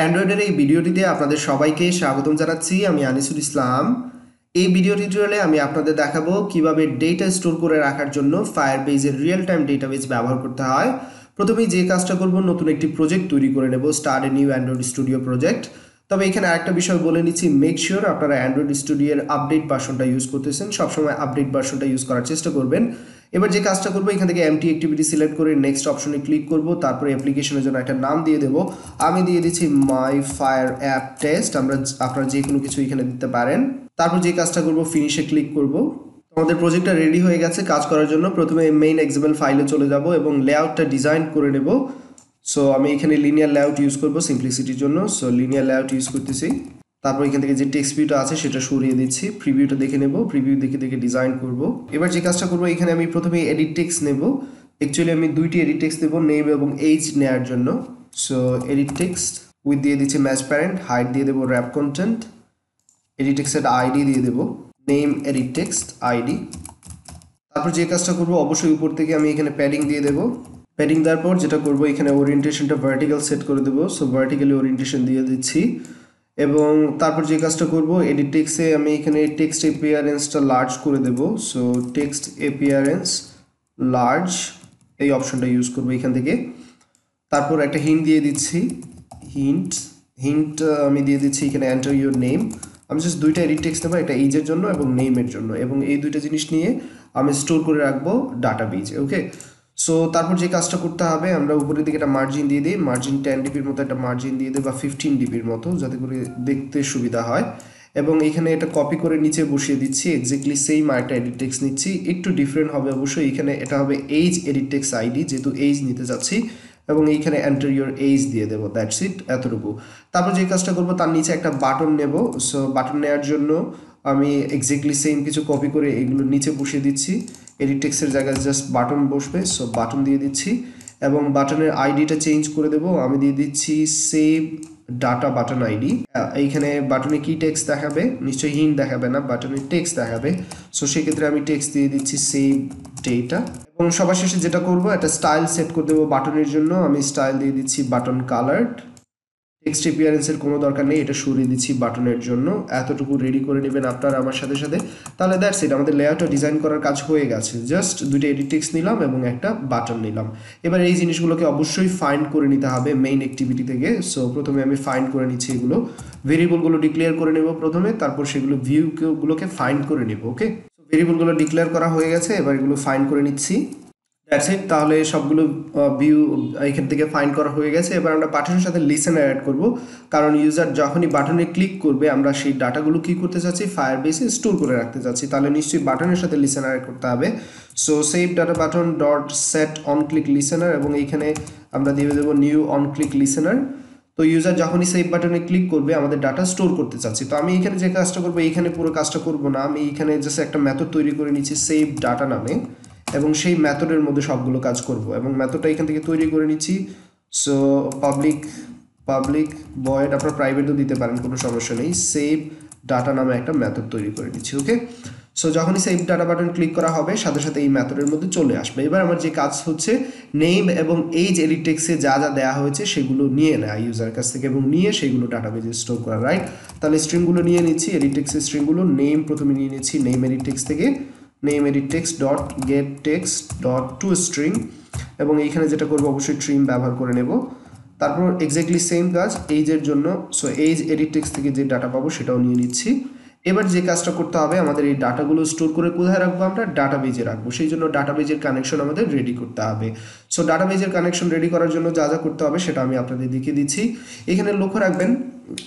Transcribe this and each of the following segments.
অ্যান্ড্রয়েডের এই ভিডিওটিতে আপনাদের সবাইকে স্বাগতম জানাচ্ছি আমি আনিসুল ইসলাম এই ভিডিও টিউটোরিয়ালে আমি আপনাদের দেখাবো কিভাবে ডেটা স্টোর করে রাখার জন্য ফায়ার বেজের রিয়েল টাইম ডেটাবেজ ব্যবহার করতে হয় প্রথমেই যে কাজটা করব নতুন একটি প্রজেক্ট তৈরি করে নেব star new Android Studio project তবে এখানে আরেকটা বিষয় বলে নিচ্ছি মেক শিওর আপনারা অ্যান্ড্রয়েড স্টুডিওর আপডেট ভার্সনটা ইউজ করতেছেন সবসময় আপডেট ভার্সনটা ইউজ করার চেষ্টা করবেন এবার যে কাজটা করবো এখান থেকে এমটি অ্যাক্টিভিটি সিলেক্ট করে নেক্সট অপশনে ক্লিক করব তারপরে অ্যাপ্লিকেশনের জন্য একটা নাম দিয়ে দেবো আমি দিয়ে দিচ্ছি মাই ফায়ার অ্যাপ টেস্ট আমরা আপনারা যে কোনো কিছু এখানে দিতে পারেন তারপর যে কাজটা করব ফিনিশে ক্লিক করব আমাদের প্রজেক্টটা রেডি হয়ে গেছে কাজ করার জন্য প্রথমে মেইন এক্সাম্পল ফাইলে চলে যাব এবং লেআউটটা ডিজাইন করে নেব সো আমি এখানে লিনিয়ার লেআউট ইউজ করব সিম্পলিসিটির জন্য সো লিনিয়ার লেআউট ইউজ করতেছি তারপর এখান থেকে যে টেক্সট ভিউটা আছে সেটা সরিয়ে দিচ্ছি প্রিভিউটা দেখে নেব প্রিভিউ দেখে দেখে ডিজাইন করব এবার যে কাজটা করব এখানে আমি প্রথমে এডিট টেক্স নেব অ্যাকচুয়ালি আমি দুইটি এডিট টেক্স দেবো নেম এবং এইজ নেয়ার জন্য সো এডিট টেক্সট উইথ দিয়ে দিচ্ছি ম্যাচ প্যারেন্ট হাইট দিয়ে দেবো র্যাপ কন্টেন্ট এডিট টেক্সের আইডি দিয়ে দেবো নেম এডিট টেক্সট আইডি তারপর যে কাজটা করব অবশ্যই উপর থেকে আমি এখানে প্যাডিং দিয়ে দেবো প্যাডিং দেওয়ার পর যেটা করব এখানে ওরিয়েন্টেশনটা ভার্টিক্যাল সেট করে দেবো সো ভার্টিক্যালি ওরিয়েন্টেশন দিয়ে দিচ্ছি এবং তারপর যে কাজটা করব এডি টেক্সে আমি এখানে টেক্সট এপিয়ারেন্সটা লার্জ করে দেব সো টেক্সট এপিয়ারেন্স লার্জ এই অপশনটা ইউজ করব এখান থেকে তারপর একটা হিন্ট দিয়ে দিচ্ছি হিন্ট হিন্ট আমি দিয়ে দিচ্ছি এখানে অ্যান্টার ইউর নেম আমি জাস্ট দুইটা এডিট টেক্সট নেবো একটা এইজের জন্য এবং নেমের জন্য এবং এই দুইটা জিনিস নিয়ে আমি স্টোর করে রাখবো ডাটা ডাটাবেজে ওকে সো তারপর যে কাজটা করতে হবে আমরা উপরের দিকে একটা মার্জিন দিয়ে দিই মার্জিন টেন ডিপির মতো একটা মার্জিন দিয়ে দিই বা ফিফটিন ডিপির মতো যাতে করে দেখতে সুবিধা হয় এবং এখানে এটা কপি করে নিচে বসিয়ে দিচ্ছি এক্সাক্টলি সেই আরেকটা এডিটেক্স নিচ্ছি একটু ডিফারেন্ট হবে অবশ্যই এখানে এটা হবে এইজ এডিটেক্স আইডি যেহেতু এইজ নিতে যাচ্ছি এবং এইখানে ইউর এইজ দিয়ে দেবো দ্যাটস ইট এতটুকু তারপর যে কাজটা করবো তার নিচে একটা বাটন নেব সো বাটন নেওয়ার জন্য আমি এক্সাক্টলি সেম কিছু কপি করে এগুলো নিচে বসিয়ে দিচ্ছি এডিট টেক্সের জায়গায় জাস্ট বাটন বসবে সো বাটন দিয়ে দিচ্ছি এবং বাটনের আইডিটা চেঞ্জ করে দেব আমি দিয়ে দিচ্ছি সেভ ডাটা বাটন আইডি এইখানে বাটনে কি টেক্সট দেখাবে নিশ্চয়ই হিন দেখাবে না বাটনে টেক্সট দেখাবে সো সেক্ষেত্রে আমি টেক্সট দিয়ে দিচ্ছি সেভ ডেটা এবং সবার শেষে যেটা করব একটা স্টাইল সেট করে দেবো বাটনের জন্য আমি স্টাইল দিয়ে দিচ্ছি বাটন কালার্ড টেক্সট অ্যাপিয়ারেন্সের কোনো দরকার নেই এটা সরিয়ে দিচ্ছি বাটনের জন্য এতটুকু রেডি করে নেবেন আপনারা আমার সাথে সাথে তাহলে দ্যাটস ইট আমাদের লেআউটটা ডিজাইন করার কাজ হয়ে গেছে জাস্ট দুইটা এডিটিক্স নিলাম এবং একটা বাটন নিলাম এবার এই জিনিসগুলোকে অবশ্যই ফাইন্ড করে নিতে হবে মেইন অ্যাক্টিভিটি থেকে সো প্রথমে আমি ফাইন্ড করে নিচ্ছি এগুলো ভেরিয়েবলগুলো ডিক্লেয়ার করে নেব প্রথমে তারপর সেগুলো ভিউগুলোকে ফাইন্ড করে নেব ওকে ভেরিয়েবলগুলো ডিক্লেয়ার করা হয়ে গেছে এবার এগুলো ফাইন্ড করে নিচ্ছি দ্যাটস ইট তাহলে সবগুলো ভিউ এখান থেকে ফাইন করা হয়ে গেছে এবার আমরা বাটনের সাথে লিসেনার অ্যাড করব কারণ ইউজার যখনই বাটনে ক্লিক করবে আমরা সেই ডাটাগুলো কি করতে চাচ্ছি ফায়ার বেসে স্টোর করে রাখতে চাচ্ছি তাহলে নিশ্চয়ই বাটনের সাথে লিসেনার অ্যাড করতে হবে so save data button dot set on click listener এবং এইখানে আমরা দিয়ে দেবো নিউ অন ক্লিক লিসেনার তো ইউজার যখনই সেভ বাটনে ক্লিক করবে আমাদের ডাটা স্টোর করতে চাচ্ছি তো আমি এখানে যে কাজটা করবো এইখানে পুরো কাজটা করব না আমি এখানে জাস্ট একটা মেথড তৈরি করে নিচ্ছি সেভ ডাটা নামে এবং সেই ম্যাথডের মধ্যে সবগুলো কাজ করব এবং ম্যাথডটা এখান থেকে তৈরি করে নিচ্ছি সো পাবলিক পাবলিক বয়েড আপনার প্রাইভেটও দিতে পারেন কোনো সমস্যা নেই সেভ ডাটা নামে একটা ম্যাথড তৈরি করে নিচ্ছি ওকে সো যখনই সেভ ডাটা বাটন ক্লিক করা হবে সাথে সাথে এই ম্যাথডের মধ্যে চলে আসবে এবার আমার যে কাজ হচ্ছে নেম এবং এইজ এলিটেক্সে যা যা দেওয়া হয়েছে সেগুলো নিয়ে নেয় ইউজার কাছ থেকে এবং নিয়ে সেগুলো বেজে স্টোর করা রাইট তাহলে স্ট্রিমগুলো নিয়ে নিচ্ছি এলিটেক্সের স্ট্রিমগুলো নেম প্রথমে নিয়ে নিচ্ছি নেম এলিটেক্স থেকে name edit text dot get text dot to string এবং এইখানে যেটা করবো অবশ্যই ট্রিম ব্যবহার করে নেব তারপর এক্স্যাক্টলি সেম কাজ এইজের জন্য সো এইজ এডিট টেক্সট থেকে যে ডাটা পাবো সেটাও নিয়ে নিচ্ছি এবার যে কাজটা করতে হবে আমাদের এই ডাটাগুলো স্টোর করে কোথায় রাখবো আমরা ডাটাবেজে রাখবো সেই জন্য ডাটাবেজের কানেকশন আমাদের রেডি করতে হবে সো ডাটাবেজের কানেকশন রেডি করার জন্য যা যা করতে হবে সেটা আমি আপনাদের দেখিয়ে দিচ্ছি এখানে লক্ষ্য রাখবেন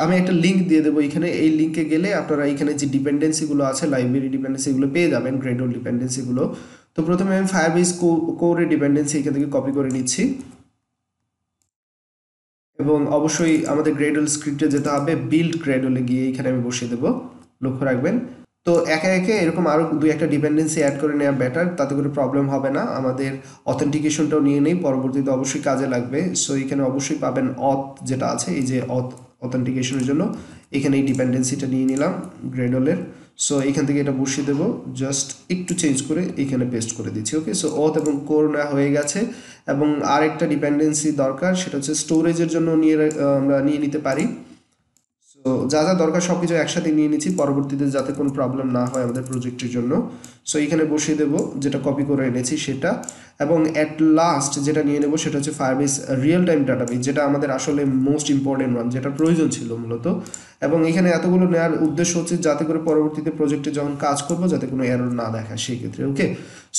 আমি একটা লিঙ্ক দিয়ে দেবো এখানে এই লিঙ্কে গেলে আপনারা এখানে যে ডিপেন্ডেন্সিগুলো আছে লাইব্রেরি ডিপেন্ডেন্সিগুলো পেয়ে যাবেন গ্রেডোর ডিপেন্ডেন্সিগুলো তো প্রথমে আমি কো কোরের ডিপেন্ডেন্সি এখান থেকে কপি করে নিচ্ছি এবং অবশ্যই আমাদের গ্রেডল স্ক্রিপ্টে যেতে হবে বিল্ড গ্রেডলে গিয়ে এখানে আমি বসিয়ে দেবো লক্ষ্য রাখবেন তো একে একে এরকম আরও দুই একটা ডিপেন্ডেন্সি অ্যাড করে নেওয়া বেটার তাতে করে প্রবলেম হবে না আমাদের অথেন্টিকেশনটাও নিয়ে নেই পরবর্তীতে অবশ্যই কাজে লাগবে সো এখানে অবশ্যই পাবেন অথ যেটা আছে এই যে অথ অথেন্টিকেশনের জন্য এখানে এই ডিপেন্ডেন্সিটা নিয়ে নিলাম গ্রেডলের সো এখান থেকে এটা বসিয়ে দেবো জাস্ট একটু চেঞ্জ করে এখানে পেস্ট করে দিচ্ছি ওকে সো অথ এবং করোনা হয়ে গেছে এবং আরেকটা ডিপেন্ডেন্সি দরকার সেটা হচ্ছে স্টোরেজের জন্য নিয়ে আমরা নিয়ে নিতে পারি তো যা যা দরকার সব কিছু একসাথে নিয়ে নিচ্ছি পরবর্তীতে যাতে কোনো প্রবলেম না হয় আমাদের প্রজেক্টের জন্য সো এখানে বসিয়ে দেবো যেটা কপি করে এনেছি সেটা এবং অ্যাট লাস্ট যেটা নিয়ে নেব সেটা হচ্ছে ফায়ারবেস রিয়েল টাইম ডাটাবেস যেটা আমাদের আসলে মোস্ট ইম্পর্টেন্ট ওয়ান যেটা প্রয়োজন ছিল মূলত এবং এখানে এতগুলো নেওয়ার উদ্দেশ্য হচ্ছে যাতে করে পরবর্তীতে প্রজেক্টে যখন কাজ করবো যাতে কোনো এরর না দেখা সেই ক্ষেত্রে ওকে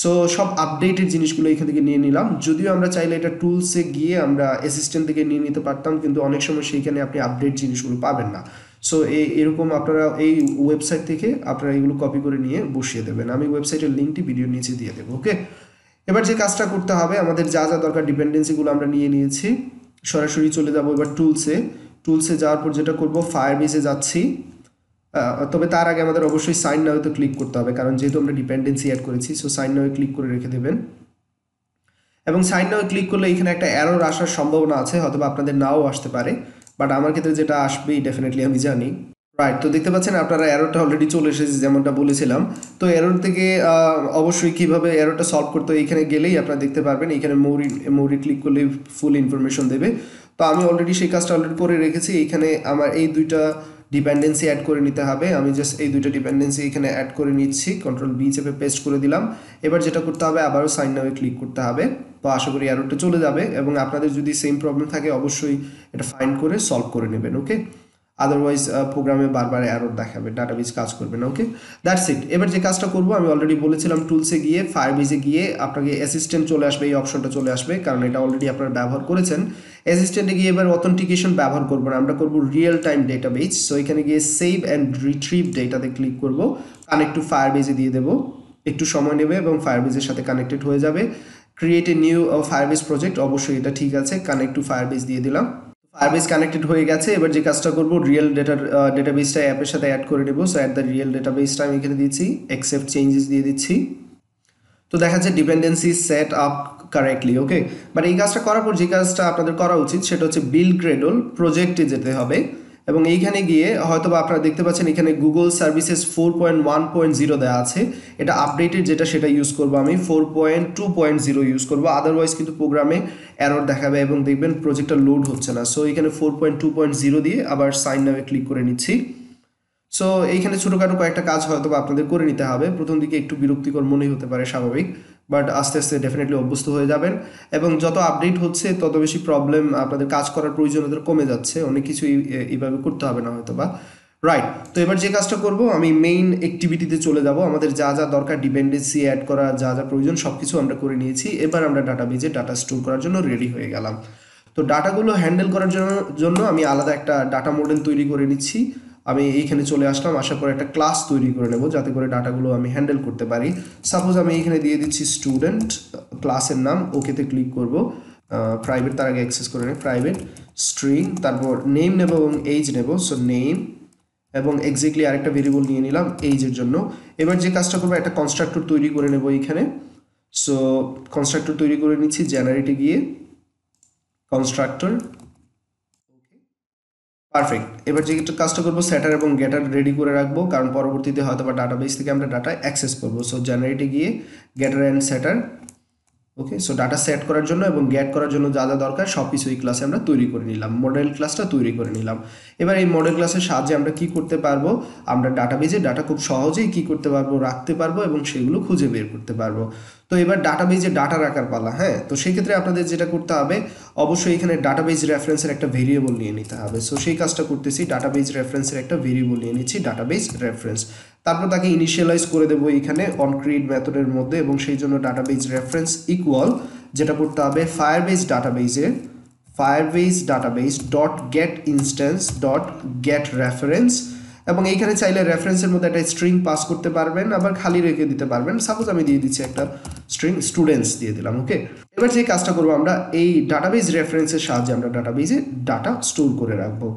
সো সব আপডেটেড জিনিসগুলো এখান থেকে নিয়ে নিলাম যদিও আমরা চাইলে এটা টুলসে গিয়ে আমরা অ্যাসিস্ট্যান্ট থেকে নিয়ে নিতে পারতাম কিন্তু অনেক সময় সেইখানে আপনি আপডেট জিনিসগুলো পাবেন না সো এই এরকম আপনারা এই ওয়েবসাইট থেকে আপনারা এগুলো কপি করে নিয়ে বসিয়ে দেবেন আমি ওয়েবসাইটের লিঙ্কটি ভিডিও নিচে দিয়ে দেবো ওকে এবার যে কাজটা করতে হবে আমাদের যা যা দরকার ডিপেন্ডেন্সিগুলো আমরা নিয়ে নিয়েছি সরাসরি চলে যাব এবার টুলসে টুলসে যাওয়ার পর যেটা ফায়ার ফায়ারবেজে যাচ্ছি তবে তার আগে আমাদের অবশ্যই সাইন নাও তো ক্লিক করতে হবে কারণ যেহেতু আমরা ডিপেন্ডেন্সি অ্যাড করেছি সো সাইন নাও ক্লিক করে রেখে দেবেন এবং সাইন নাও ক্লিক করলে এখানে একটা অ্যারোর আসার সম্ভাবনা আছে হয়তো আপনাদের নাও আসতে পারে বাট আমার ক্ষেত্রে যেটা আসবেই ডেফিনেটলি আমি জানি রাইট তো দেখতে পাচ্ছেন আপনারা অ্যারোটা অলরেডি চলে এসেছে যেমনটা বলেছিলাম তো অ্যারোর থেকে অবশ্যই কিভাবে অ্যারোটা সলভ করতে এখানে গেলেই আপনারা দেখতে পারবেন এখানে মৌরি মৌরি ক্লিক করলে ফুল ইনফরমেশন দেবে তো আমি অলরেডি সেই কাজটা অলরেডি করে রেখেছি এখানে আমার এই দুইটা ডিপেন্ডেন্সি অ্যাড করে নিতে হবে আমি জাস্ট এই দুইটা ডিপেন্ডেন্সি এখানে অ্যাড করে নিচ্ছি কন্ট্রোল বি চেপে পেস্ট করে দিলাম এবার যেটা করতে হবে আবারও সাইন নামে ক্লিক করতে হবে তো আশা করি অ্যারোটা চলে যাবে এবং আপনাদের যদি সেম প্রবলেম থাকে অবশ্যই এটা ফাইন্ড করে সলভ করে নেবেন ওকে আদারওয়াইজ প্রোগ্রামে uh, বারবার অ্যারোর দেখাবে বেজ কাজ করবে না ওকে দ্যাটস ইট এবার যে কাজটা করবো আমি অলরেডি বলেছিলাম টুলসে গিয়ে ফায়ারবিজে গিয়ে আপনাকে অ্যাসিস্ট্যান্ট চলে আসবে এই অপশনটা চলে আসবে কারণ এটা অলরেডি আপনারা ব্যবহার করেছেন অ্যাসিস্ট্যান্টে গিয়ে এবার অথেন্টিকেশন ব্যবহার করবো না আমরা করবো রিয়েল টাইম ডেটাবেজ সো এখানে গিয়ে সেভ অ্যান্ড রিট্রিভ ডেটাতে ক্লিক করবো কানেক্ট টু বেজে দিয়ে দেবো একটু সময় নেবে এবং বেজের সাথে কানেক্টেড হয়ে যাবে create a new base project অবশ্যই এটা ঠিক আছে কানেক্ট টু বেজ দিয়ে দিলাম ফায়ারবেস কানেক্টেড হয়ে গেছে এবার যে কাজটা করবো রিয়েল ডেটা ডেটাবেসটা অ্যাপের সাথে অ্যাড করে নেব সো অ্যাট দ্য রিয়েল ডেটাবেসটা আমি এখানে দিচ্ছি অ্যাকসেপ্ট চেঞ্জেস দিয়ে দিচ্ছি তো দেখা যাচ্ছে dependency set up correctly okay but এই কাজটা করার পর যে কাজটা আপনাদের করা উচিত সেটা হচ্ছে বিল ক্রেডল প্রজেক্টে যেতে হবে এবং এইখানে গিয়ে হয়তো বা আপনারা দেখতে পাচ্ছেন এখানে Google services four point one point zero দেওয়া আছে এটা আপডেটেড যেটা সেটা ইউজ করবো আমি four point two point zero use করবো আদারওয়াইজ কিন্তু প্রোগ্রামে অ্যারোর দেখাবে এবং দেখবেন প্রজেক্টটা লোড হচ্ছে না সো এখানে four point two point zero দিয়ে আবার সাইন নামে ক্লিক করে নিচ্ছি সো এইখানে ছোটোখাটো কয়েকটা কাজ হয়তো বা আপনাদের করে নিতে হবে প্রথম দিকে একটু বিরক্তিকর মনেই হতে পারে স্বাভাবিক বাট আস্তে আস্তে ডেফিনেটলি অভ্যস্ত হয়ে যাবেন এবং যত আপডেট হচ্ছে তত বেশি প্রবলেম আপনাদের কাজ করার প্রয়োজনীয়তা কমে যাচ্ছে অনেক কিছু এইভাবে করতে হবে না হয়তো বা রাইট তো এবার যে কাজটা করব আমি মেইন অ্যাক্টিভিটিতে চলে যাব আমাদের যা যা দরকার ডিপেন্ডেন্সি অ্যাড করা যা যা প্রয়োজন সব কিছু আমরা করে নিয়েছি এবার আমরা ডাটাবেজে ডাটা স্টোর করার জন্য রেডি হয়ে গেলাম তো ডাটাগুলো হ্যান্ডেল করার জন্য আমি আলাদা একটা ডাটা মডেল তৈরি করে নিচ্ছি আমি এইখানে চলে আসলাম আসার পর একটা ক্লাস তৈরি করে নেব যাতে করে ডাটাগুলো আমি হ্যান্ডেল করতে পারি সাপোজ আমি এখানে দিয়ে দিচ্ছি স্টুডেন্ট ক্লাসের নাম ওকেতে ক্লিক করব প্রাইভেট তার আগে অ্যাক্সেস করে নেব প্রাইভেট স্ট্রিং তারপর নেম নেব এবং এইজ নেব সো নেম এবং এক্স্যাক্টলি আরেকটা ভেরিয়েবল নিয়ে নিলাম এইজের জন্য এবার যে কাজটা করবো একটা কনস্ট্রাক্টর তৈরি করে নেব এইখানে সো কনস্ট্রাক্টর তৈরি করে নিচ্ছি জেনারেটে গিয়ে কনস্ট্রাক্টর পারফেক্ট এবার যে একটা কাজটা করবো স্যাটার এবং গেটার রেডি করে রাখবো কারণ পরবর্তীতে হয়তো বা ডাটাবেস থেকে আমরা ডাটা অ্যাক্সেস করবো সো জেনারেটে গিয়ে getter and setter okay so data set করার জন্য এবং গ্যাট করার জন্য যা যা দরকার সব কিছু এই ক্লাসে আমরা তৈরি করে নিলাম মডেল ক্লাসটা তৈরি করে নিলাম এবার এই মডেল ক্লাসের সাহায্যে আমরা কি করতে পারবো আমরা ডাটাবেজে ডাটা খুব সহজেই কি করতে পারবো রাখতে পারবো এবং সেগুলো খুঁজে বের করতে পারবো তো এবার ডাটাবেজে ডাটা রাখার পালা হ্যাঁ তো সেই ক্ষেত্রে আপনাদের যেটা করতে হবে অবশ্যই এখানে ডাটাবেজ রেফারেন্সের একটা ভেরিয়েবল নিয়ে নিতে হবে সো সেই কাজটা করতেছি ডাটাবেজ রেফারেন্সের একটা ভেরিয়েবল নিয়ে নিচ্ছি ডাটাবেজ রেফারেন্স তারপর তাকে ইনিশিয়ালাইজ করে দেবো এখানে অন ক্রিয়েট মধ্যে এবং সেই জন্য ডাটাবেজ রেফারেন্স ইকুয়াল যেটা করতে হবে ফায়ারবেজ ডাটাবেজে Firebase database dot get instance dot get reference এবং এইখানে চাইলে রেফারেন্সের মধ্যে একটা স্ট্রিং পাস করতে পারবেন আবার খালি রেখে দিতে পারবেন সাপোজ আমি দিয়ে দিচ্ছি একটা স্ট্রিং স্টুডেন্টস দিয়ে দিলাম ওকে এবার যে কাজটা করবো আমরা এই ডাটাবেজ রেফারেন্সের সাহায্যে আমরা ডাটাবেজে ডাটা স্টোর করে রাখবো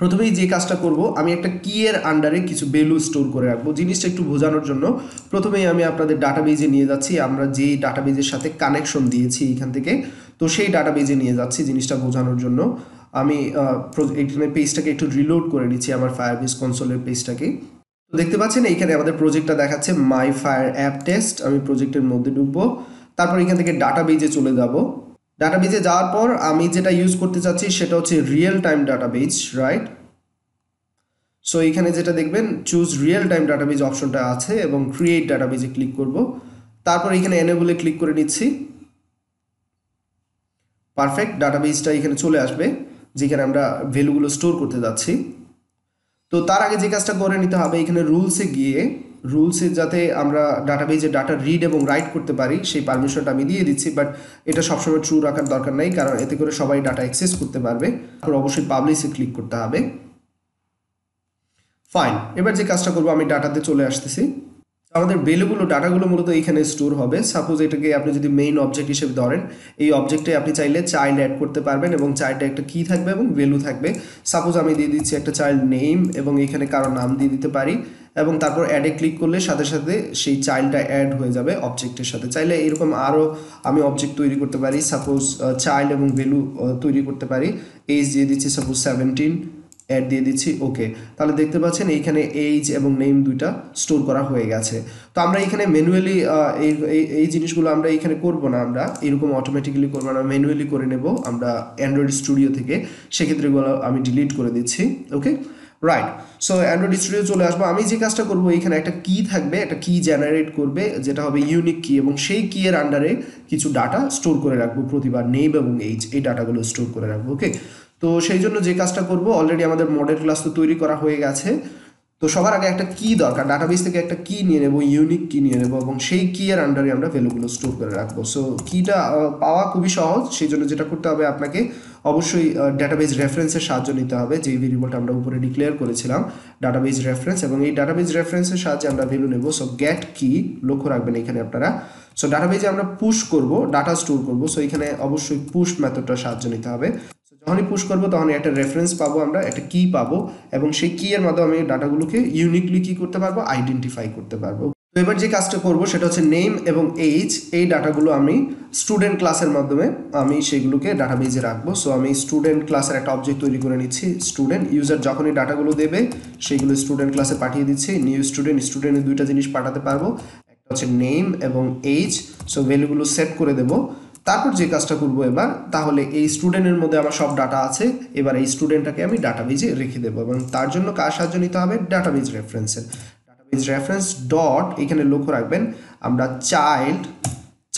প্রথমেই যে কাজটা করব আমি একটা কি এর আন্ডারে কিছু বেলু স্টোর করে রাখবো জিনিসটা একটু বোঝানোর জন্য প্রথমেই আমি আপনাদের ডাটাবেজে নিয়ে যাচ্ছি আমরা যেই ডাটাবেজের সাথে কানেকশন দিয়েছি এখান থেকে তো সেই ডাটাবেজে নিয়ে যাচ্ছি জিনিসটা বোঝানোর জন্য আমি এখানে পেজটাকে একটু রিলোড করে নিচ্ছি আমার ফায়ার বেস কনসোলের পেজটাকে দেখতে পাচ্ছেন এইখানে আমাদের প্রজেক্টটা দেখাচ্ছে মাই ফায়ার অ্যাপ টেস্ট আমি প্রজেক্টের মধ্যে ঢুকবো তারপর এখান থেকে ডাটা বেজে চলে যাব ডাটা বেজে যাওয়ার পর আমি যেটা ইউজ করতে চাচ্ছি সেটা হচ্ছে real time database right so এখানে যেটা দেখবেন choose real time database অপশনটা আছে এবং ক্রিয়েট ডাটা বেজে ক্লিক করব তারপর এখানে এনেবলে ক্লিক করে নিচ্ছি পারফেক্ট ডাটা বেজটা এখানে চলে আসবে যেখানে আমরা ভ্যালুগুলো স্টোর করতে যাচ্ছি তো তার আগে যে কাজটা করে নিতে হবে এখানে রুলসে গিয়ে রুলসে যাতে আমরা ডাটাবেজে ডাটা রিড এবং রাইট করতে পারি সেই পারমিশনটা আমি দিয়ে দিচ্ছি বাট এটা সবসময় ট্রু রাখার দরকার নেই কারণ এতে করে সবাই ডাটা অ্যাক্সেস করতে পারবে তারপর অবশ্যই পাবলিশে ক্লিক করতে হবে ফাইন এবার যে কাজটা করবো আমি ডাটাতে চলে আসতেছি আমাদের ভ্যালুগুলো ডাটাগুলো মূলত এইখানে স্টোর হবে সাপোজ এটাকে আপনি যদি মেইন অবজেক্ট হিসেবে ধরেন এই অবজেক্টে আপনি চাইলে চাইল্ড অ্যাড করতে পারবেন এবং চাইল্ডে একটা কী থাকবে এবং ভ্যালু থাকবে সাপোজ আমি দিয়ে দিচ্ছি একটা চাইল্ড নেম এবং এখানে কারো নাম দিয়ে দিতে পারি এবং তারপর অ্যাডে ক্লিক করলে সাথে সাথে সেই চাইল্ডটা অ্যাড হয়ে যাবে অবজেক্টের সাথে চাইলে এরকম আরও আমি অবজেক্ট তৈরি করতে পারি সাপোজ চাইল্ড এবং ভ্যালু তৈরি করতে পারি এজ দিয়ে দিচ্ছি সাপোজ সেভেন্টিন অ্যাড দিয়ে দিচ্ছি ওকে তাহলে দেখতে পাচ্ছেন এইখানে এইজ এবং নেম দুইটা স্টোর করা হয়ে গেছে তো আমরা এখানে ম্যানুয়ালি এই এই জিনিসগুলো আমরা এখানে করব না আমরা এরকম অটোমেটিক্যালি করবো না ম্যানুয়ালি করে নেব আমরা অ্যান্ড্রয়েড স্টুডিও থেকে সেক্ষেত্রে আমি ডিলিট করে দিচ্ছি okay right so Android Studio চলে আসবো আমি যে কাজটা করব এখানে একটা কি থাকবে একটা কি জেনারেট করবে যেটা হবে ইউনিক কি এবং সেই কি এর আন্ডারে কিছু ডাটা স্টোর করে রাখবো প্রতিবার নেম এবং এইচ এই ডাটাগুলো স্টোর করে রাখবো ওকে তো সেই জন্য যে কাজটা করব অলরেডি আমাদের মডেল ক্লাস তো তৈরি করা হয়ে গেছে তো সবার আগে একটা কি দরকার ডাটাবেস থেকে একটা কি নিয়ে নেবো ইউনিক কি নিয়ে নেবো এবং সেই কি এর আন্ডারে আমরা ভ্যালুগুলো স্টোর করে রাখবো সো কিটা পাওয়া খুবই সহজ সেই জন্য যেটা করতে হবে আপনাকে অবশ্যই ডাটাবেজ রেফারেন্সের সাহায্য নিতে হবে যেই ভেরিয়েবলটা আমরা উপরে ডিক্লেয়ার করেছিলাম ডাটাবেজ রেফারেন্স এবং এই ডাটাবেজ রেফারেন্সের সাহায্যে আমরা ভ্যালু নেব সো গ্যাট কি লক্ষ্য রাখবেন এখানে আপনারা সো ডাটাবেজে আমরা পুশ করব ডাটা স্টোর করব সো এখানে অবশ্যই পুশ মেথডটা সাহায্য নিতে হবে যখনই পুশ করব তখন একটা রেফারেন্স পাবো আমরা একটা কি পাবো এবং সেই কি এর মাধ্যমে আমি ডাটাগুলোকে ইউনিকলি কি করতে পারবো আইডেন্টিফাই করতে পারবো তো এবার যে কাজটা করব সেটা হচ্ছে নেম এবং এইজ এই ডাটাগুলো আমি স্টুডেন্ট ক্লাসের মাধ্যমে আমি সেগুলোকে ডাটা বেজে রাখবো সো আমি স্টুডেন্ট ক্লাসের একটা অবজেক্ট তৈরি করে নিচ্ছি স্টুডেন্ট ইউজার যখনই ডাটাগুলো দেবে সেগুলো স্টুডেন্ট ক্লাসে পাঠিয়ে দিচ্ছি নিউ স্টুডেন্ট স্টুডেন্টের দুইটা জিনিস পাঠাতে পারবো একটা হচ্ছে নেম এবং এইজ সো ভ্যালুগুলো সেট করে দেবো তারপর যে কাজটা করব এবার তাহলে এই স্টুডেন্টের মধ্যে আমার সব ডাটা আছে এবার এই স্টুডেন্টটাকে আমি ডাটাবেজে রেখে দেবো এবং তার জন্য কার সাহায্য নিতে হবে ডাটাবেজ রেফারেন্সের ডাটাবেজ রেফারেন্স ডট এখানে লক্ষ্য রাখবেন আমরা চাইল্ড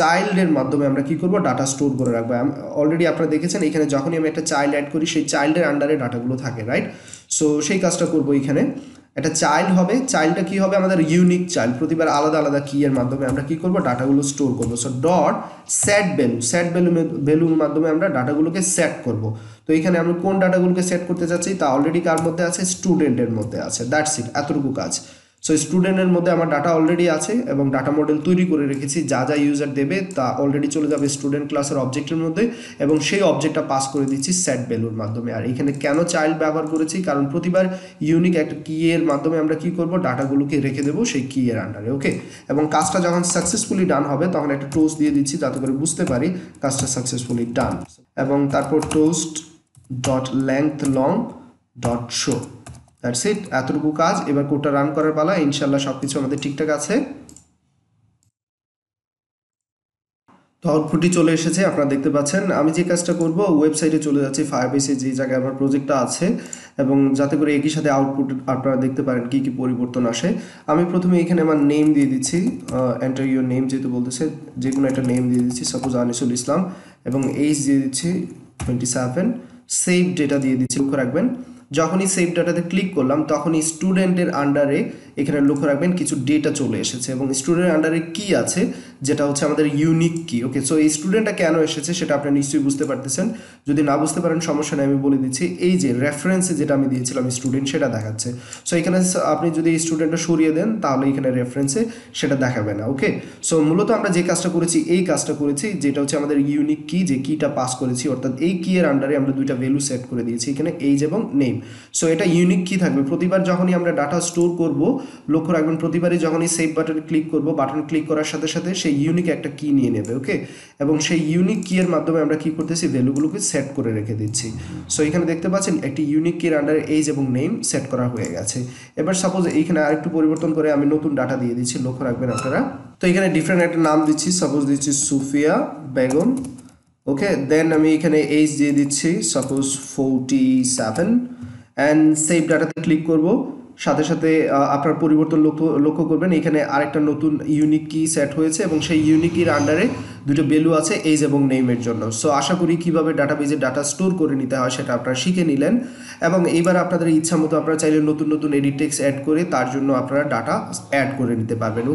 চাইল্ডের মাধ্যমে আমরা কি করব ডাটা স্টোর করে রাখবো অলরেডি আপনারা দেখেছেন এখানে যখনই আমি একটা চাইল্ড অ্যাড করি সেই চাইল্ডের আন্ডারে ডাটাগুলো থাকে রাইট সো সেই কাজটা করব এখানে একটা চাইল্ড হবে চাইল্ডটা কী হবে আমাদের ইউনিক চাইল্ড প্রতিবার আলাদা আলাদা কি এর মাধ্যমে আমরা কী করব ডাটাগুলো স্টোর করব so dot set value set value ভ্যালুর মাধ্যমে আমরা ডাটাগুলোকে সেট করব তো এখানে আমরা কোন ডাটাগুলোকে সেট করতে চাচ্ছি তা অলরেডি কার মধ্যে আছে স্টুডেন্টের মধ্যে আছে দ্যাটস ইট এতটুকু কাজ সো স্টুডেন্টের মধ্যে আমার ডাটা অলরেডি আছে এবং ডাটা মডেল তৈরি করে রেখেছি যা যা ইউজার দেবে তা অলরেডি চলে যাবে স্টুডেন্ট ক্লাসের অবজেক্টের মধ্যে এবং সেই অবজেক্টটা পাস করে দিচ্ছি স্যাট ভ্যালুর মাধ্যমে আর এখানে কেন চাইল্ড ব্যবহার করেছি কারণ প্রতিবার ইউনিক একটা কি এর মাধ্যমে আমরা কি করব ডাটাগুলোকে রেখে দেবো সেই কি এর আন্ডারে ওকে এবং কাজটা যখন সাকসেসফুলি ডান হবে তখন একটা টোস্ট দিয়ে দিচ্ছি যাতে করে বুঝতে পারি কাজটা সাকসেসফুলি ডান এবং তারপর toast dot length long dot show that's it এতটুকু কাজ এবার কোডটা রান করার পালা ইনশাল্লাহ সব কিছু আমাদের ঠিকঠাক আছে তো আউটপুটটি চলে এসেছে আপনারা দেখতে পাচ্ছেন আমি যে কাজটা করব ওয়েবসাইটে চলে যাচ্ছি ফায়ারবেসে যে জায়গায় আমার প্রজেক্টটা আছে এবং যাতে করে একই সাথে আউটপুট আপনারা দেখতে পারেন কি কি পরিবর্তন আসে আমি প্রথমে এখানে আমার নেম দিয়ে দিচ্ছি এন্টার ইউর নেম যেহেতু বলতেছে যে কোনো একটা নেম দিয়ে দিচ্ছি সাপোজ আনিসুল ইসলাম এবং এইচ দিয়ে দিচ্ছি টোয়েন্টি সেভেন সেভ ডেটা দিয়ে দিচ্ছি লক্ষ্য রাখবেন যখনই সেভ ডাটাতে ক্লিক করলাম তখনই স্টুডেন্টের আন্ডারে এখানে লক্ষ্য রাখবেন কিছু ডেটা চলে এসেছে এবং স্টুডেন্ট আন্ডারে কি আছে যেটা হচ্ছে আমাদের ইউনিক কি ওকে সো এই স্টুডেন্টটা কেন এসেছে সেটা আপনি নিশ্চয়ই বুঝতে পারতেছেন যদি না বুঝতে পারেন সমস্যা নেই আমি বলে দিচ্ছি এই যে রেফারেন্সে যেটা আমি দিয়েছিলাম স্টুডেন্ট সেটা দেখাচ্ছে সো এখানে আপনি যদি স্টুডেন্টটা সরিয়ে দেন তাহলে এখানে রেফারেন্সে সেটা দেখাবে না ওকে সো মূলত আমরা যে কাজটা করেছি এই কাজটা করেছি যেটা হচ্ছে আমাদের ইউনিক কি যে কিটা পাস করেছি অর্থাৎ এই কি এর আন্ডারে আমরা দুইটা ভ্যালু সেট করে দিয়েছি এখানে এইজ এবং নেম সো এটা ইউনিক কি থাকবে প্রতিবার যখনই আমরা ডাটা স্টোর করব লক্ষ্য রাখবেন প্রতিবারই যখন এই সেভ বাটন ক্লিক করব বাটন ক্লিক করার সাথে সাথে সেই ইউনিক একটা কি নিয়ে নেবে ওকে এবং সেই ইউনিক কিয়ের মাধ্যমে আমরা কি করতেছি ভ্যালুগুলোকে সেট করে রেখে দিচ্ছি সো এখানে দেখতে পাচ্ছেন একটি ইউনিক কির আন্ডারে এইজ এবং নেম সেট করা হয়ে গেছে এবার সাপোজ এইখানে আরেকটু পরিবর্তন করে আমি নতুন ডাটা দিয়ে দিচ্ছি লক্ষ্য রাখবেন আপনারা তো এখানে ডিফারেন্ট একটা নাম দিচ্ছি সাপোজ দিচ্ছি সুফিয়া বেগম ওকে দেন আমি এখানে এইজ দিয়ে দিচ্ছি suppose forty seven and save ডাটাতে ক্লিক করবো সাথে সাথে আপনার পরিবর্তন লক্ষ্য লক্ষ্য করবেন এখানে আরেকটা নতুন ইউনিক কি সেট হয়েছে এবং সেই ইউনিক কির আন্ডারে দুটো ভ্যালু আছে এজ এবং নেমের জন্য সো আশা করি কীভাবে ডাটাবেজে ডাটা স্টোর করে নিতে হয় সেটা আপনারা শিখে নিলেন এবং এইবার আপনাদের ইচ্ছা মতো আপনারা চাইলে নতুন নতুন এডিটেক্স অ্যাড করে তার জন্য আপনারা ডাটা অ্যাড করে নিতে পারবেন